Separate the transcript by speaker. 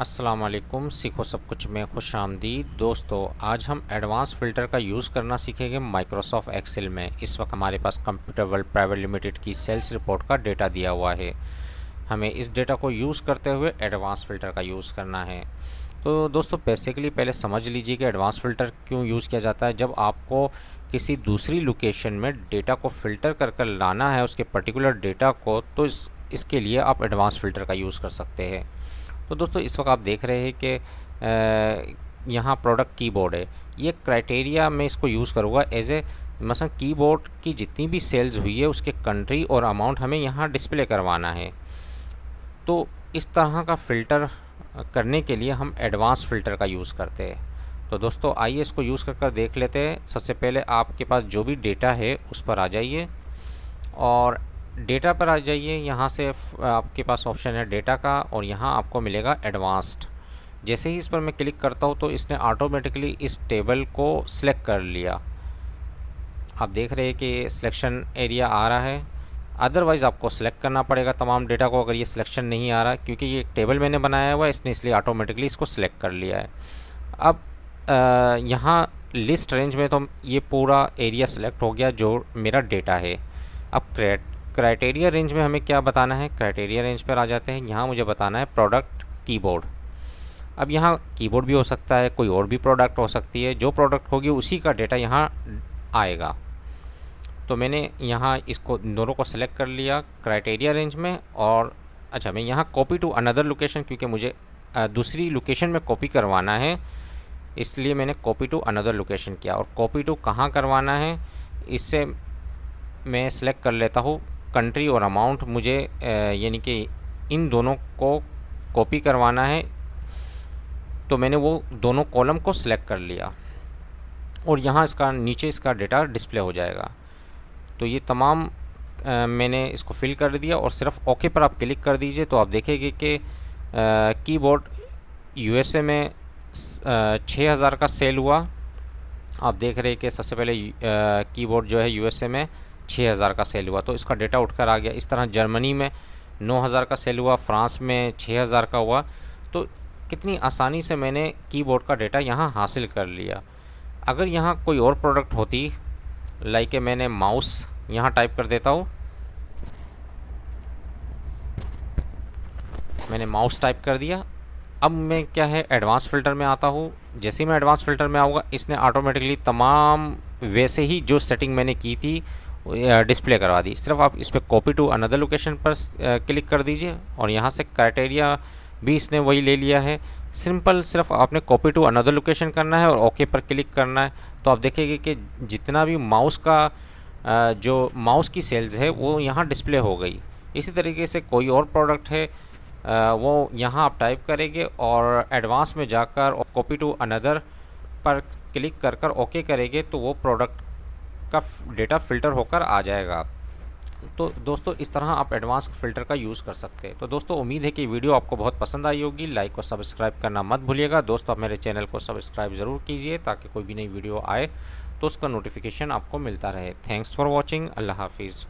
Speaker 1: अस्सलाम वालेकुम सीखो सब कुछ में खुश आमदी दोस्तों आज हम एडवांस फ़िल्टर का यूज़ करना सीखेंगे माइक्रोसॉफ्ट एक्सेल में इस वक्त हमारे पास कंप्यूटर वर्ल्ड प्राइवेट लिमिटेड की सेल्स रिपोर्ट का डेटा दिया हुआ है हमें इस डेटा को यूज़ करते हुए एडवांस फ़िल्टर का यूज़ करना है तो दोस्तों बेसिकली पहले समझ लीजिए कि एडवांस फ़िल्टर क्यों यूज़ किया जाता है जब आपको किसी दूसरी लोकेशन में डेटा को फ़िल्टर कर कर लाना है उसके पर्टिकुलर डेटा को तो इस इसके लिए आप एडवांस फ़िल्टर का यूज़ कर सकते हैं तो दोस्तों इस वक्त आप देख रहे हैं कि यहाँ प्रोडक्ट कीबोर्ड है ये क्राइटेरिया मैं इसको यूज़ करूँगा एज ए मसलन कीबोर्ड की जितनी भी सेल्स हुई है उसके कंट्री और अमाउंट हमें यहाँ डिस्प्ले करवाना है तो इस तरह का फ़िल्टर करने के लिए हम एडवांस फ़िल्टर का यूज़ करते हैं तो दोस्तों आइए इसको यूज़ कर कर देख लेते हैं सबसे पहले आपके पास जो भी डेटा है उस पर आ जाइए और डेटा पर आ जाइए यहाँ से आपके पास ऑप्शन है डेटा का और यहाँ आपको मिलेगा एडवांस्ड जैसे ही इस पर मैं क्लिक करता हूँ तो इसने ऑटोमेटिकली इस टेबल को सिलेक्ट कर लिया आप देख रहे हैं कि सिलेक्शन एरिया आ रहा है अदरवाइज़ आपको सिलेक्ट करना पड़ेगा तमाम डेटा को अगर ये सिलेक्शन नहीं आ रहा क्योंकि ये टेबल मैंने बनाया हुआ है इसने इसलिए ऑटोमेटिकली इसको सिलेक्ट कर लिया है अब यहाँ लिस्ट रेंज में तो ये पूरा एरिया सिलेक्ट हो गया जो मेरा डेटा है अब क्रेट क्राइटेरिया रेंज में हमें क्या बताना है क्राइटेरिया रेंज पर आ जाते हैं यहाँ मुझे बताना है प्रोडक्ट कीबोर्ड अब यहाँ कीबोर्ड भी हो सकता है कोई और भी प्रोडक्ट हो सकती है जो प्रोडक्ट होगी उसी का डेटा यहाँ आएगा तो मैंने यहाँ इसको दोनों को सिलेक्ट कर लिया क्राइटेरिया रेंज में और अच्छा मैं यहाँ कॉपी टू अनदर लोकेशन क्योंकि मुझे दूसरी लोकेशन में कॉपी करवाना है इसलिए मैंने कॉपी टू अनदर लोकेशन किया और कॉपी टू कहाँ करवाना है इससे मैं सिलेक्ट कर लेता हूँ कंट्री और अमाउंट मुझे यानी कि इन दोनों को कॉपी करवाना है तो मैंने वो दोनों कॉलम को सिलेक्ट कर लिया और यहाँ इसका नीचे इसका डेटा डिस्प्ले हो जाएगा तो ये तमाम आ, मैंने इसको फिल कर दिया और सिर्फ ओके पर आप क्लिक कर दीजिए तो आप देखेंगे कि कीबोर्ड यूएसए में छः हज़ार का सेल हुआ आप देख रहे हैं कि सबसे पहले कीबोर्ड जो है यूएसए में छः हज़ार का सेल हुआ तो इसका डेटा उठकर आ गया इस तरह जर्मनी में नौ हज़ार का सेल हुआ फ्रांस में छः हज़ार का हुआ तो कितनी आसानी से मैंने कीबोर्ड का डेटा यहाँ हासिल कर लिया अगर यहाँ कोई और प्रोडक्ट होती लाइक मैंने माउस यहाँ टाइप कर देता हूँ मैंने माउस टाइप कर दिया अब मैं क्या है एडवांस फ़िल्टर में आता हूँ जैसे ही मैं एडवांस फ़िल्टर में आऊँगा इसने ऑटोमेटिकली तमाम वैसे ही जो सेटिंग मैंने की थी डिस्प्ले करवा दी सिर्फ आप इस पर कॉपी टू अनदर लोकेशन पर क्लिक कर दीजिए और यहाँ से क्राइटेरिया भी इसने वही ले लिया है सिंपल सिर्फ आपने कॉपी टू अनदर लोकेशन करना है और ओके पर क्लिक करना है तो आप देखेंगे कि जितना भी माउस का जो माउस की सेल्स है वो यहाँ डिस्प्ले हो गई इसी तरीके से कोई और प्रोडक्ट है वो यहाँ आप टाइप करेंगे और एडवांस में जाकर कॉपी टू अनदर पर क्लिक कर कर ओके करेंगे तो वो प्रोडक्ट का डेटा फ़िल्टर होकर आ जाएगा तो दोस्तों इस तरह आप एडवांस फ़िल्टर का यूज़ कर सकते हैं तो दोस्तों उम्मीद है कि वीडियो आपको बहुत पसंद आई होगी लाइक और सब्सक्राइब करना मत भूलिएगा दोस्तों आप मेरे चैनल को सब्सक्राइब ज़रूर कीजिए ताकि कोई भी नई वीडियो आए तो उसका नोटिफिकेशन आपको मिलता रहे थैंक्स फॉर वॉचिंग अल्लाह हाफिज़